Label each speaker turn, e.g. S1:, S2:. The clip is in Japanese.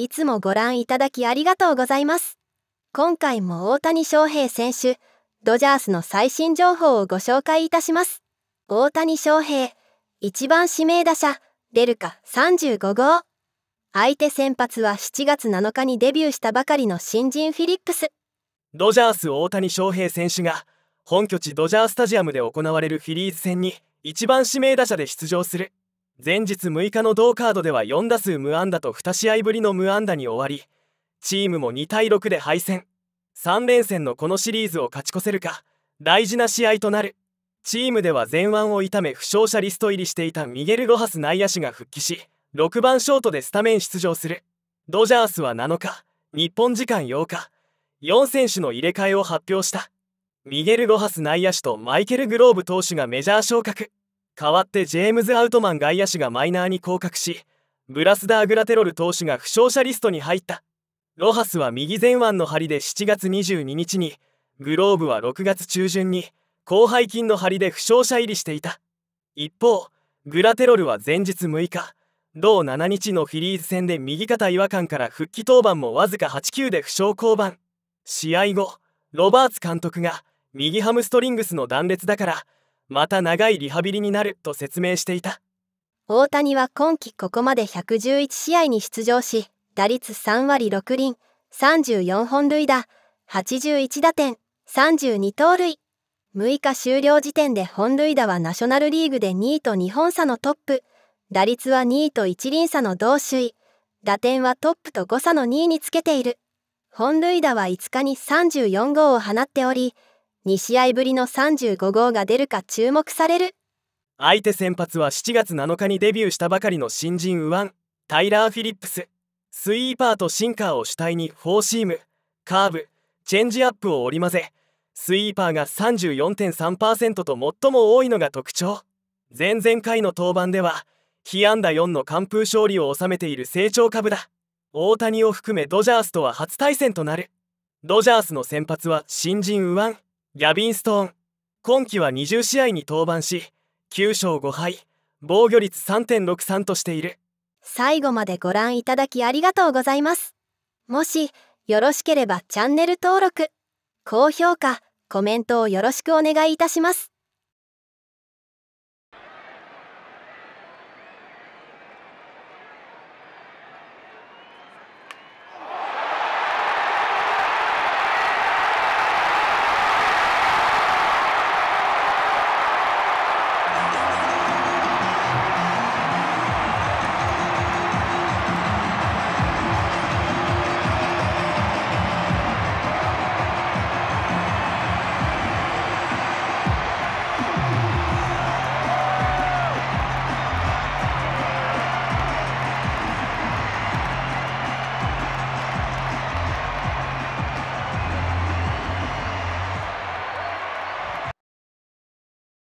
S1: いつもご覧いただきありがとうございます。今回も大谷翔平選手、ドジャースの最新情報をご紹介いたします。大谷翔平、一番指名打者、出るか35号。相手先発は7月7日にデビューしたばかりの新人フィリップス。
S2: ドジャース大谷翔平選手が、本拠地ドジャースタジアムで行われるフィリーズ戦に一番指名打者で出場する。前日6日の同カードでは4打数無安打と2試合ぶりの無安打に終わりチームも2対6で敗戦3連戦のこのシリーズを勝ち越せるか大事な試合となるチームでは前腕を痛め負傷者リスト入りしていたミゲル・ゴハス内野手が復帰し6番ショートでスタメン出場するドジャースは7日日本時間8日4選手の入れ替えを発表したミゲル・ゴハス内野手とマイケル・グローブ投手がメジャー昇格代わってジェームズ・アウトマン外野手がマイナーに降格しブラスダー・グラテロル投手が負傷者リストに入ったロハスは右前腕の張りで7月22日にグローブは6月中旬に広背筋の張りで負傷者入りしていた一方グラテロルは前日6日同7日のフィリーズ戦で右肩違和感から復帰登板もわずか8球で負傷降板試合後ロバーツ監督が右ハムストリングスの断裂だからまた長いリハビリになると説明していた
S1: 大谷は今季ここまで111試合に出場し打率3割6厘34本塁打81打点32盗塁6日終了時点で本塁打はナショナルリーグで2位と2本差のトップ打率は2位と1厘差の同首位打点はトップと5差の2位につけている本塁打は5日に34号を放っており2試合ぶりの35号が出るか注目される
S2: 相手先発は7月7日にデビューしたばかりの新人右腕タイラー・フィリップススイーパーとシンカーを主体にフォーシームカーブチェンジアップを織り交ぜスイーパーが34.3%と最も多いのが特徴前々回の登板では被安打4の完封勝利を収めている成長株だ大谷を含めドジャースとは初対戦となるドジャースの先発は新人右腕ギャビン・ストーン今季は20試合に登板し9勝5敗防御率3.63としている
S1: 最後までご覧いただきありがとうございますもしよろしければチャンネル登録高評価コメントをよろしくお願いいたします